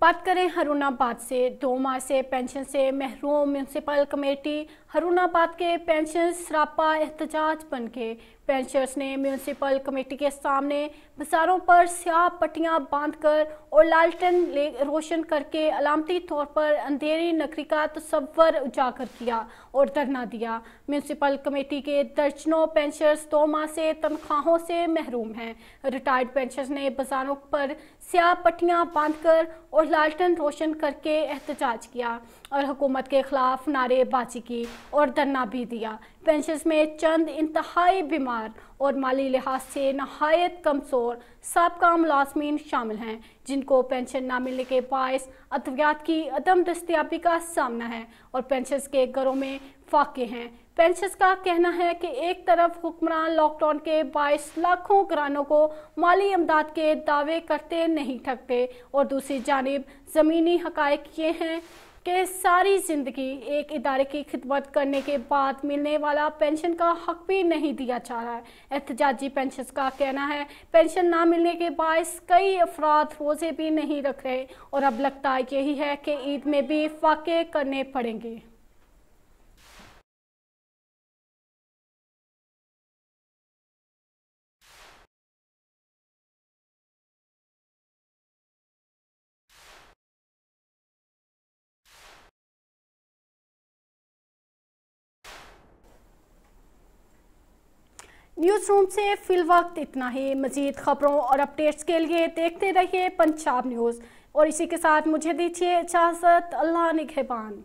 बात करें हरुणाबाद से दो माह से पेंशन से महरूम म्यूनसिपल कमेटी हरुणाबाद के पेंशन सरापा एहतजाज बन के पेंशनर्स ने म्यूनसिपल कमेटी के सामने बाजारों पर स्याह पट्टियां बांधकर और लालटेन रोशन करके अलामती तौर पर अंधेरी नगरी का तस्वर उजागर किया और धरना दिया म्यूनसिपल कमेटी के दर्जनों पेंशनर्स दो माह से तनख्वाहों से महरूम हैं रिटायर्ड पेंशनर्स ने बाजारों पर स्याह पट्टियाँ बांधकर और लालटेन रोशन करके एहतजाज किया और हुकूमत के खिलाफ नारेबाजी की और धरना भी दिया पेंशनर्स में चंद इंतहाई बीमार शुमार और माली लिहाज से नहायत कमज़ोर सबका मुलाजमीन शामिल हैं जिनको पेंशन ना मिलने के बायस अद्वियात की अदम दस्तियाबी का सामना है और पेंशन के घरों में फाके हैं पेंशन का कहना है कि एक तरफ हुक्मरान लॉकडाउन के बाईस लाखों घरानों को माली इमदाद के दावे करते नहीं थकते और दूसरी जानब ज़मीनी हक़ ये हैं कि सारी ज़िंदगी एक इदारे की खिदमत करने के बाद मिलने वाला पेंशन का हक भी नहीं दिया जा रहा है एहतजाजी पेंशन का कहना है पेंशन ना मिलने के बायस कई अफराद रोज़े भी नहीं रख रहे और अब लगता यही है कि ईद में भी फाके करने पड़ेंगे न्यूज रूम से फिल वक्त इतना ही मजीद खबरों और अपडेट्स के लिए देखते रहिए पंजाब न्यूज़ और इसी के साथ मुझे दीजिए इजाज़त अल्लाह निगहबान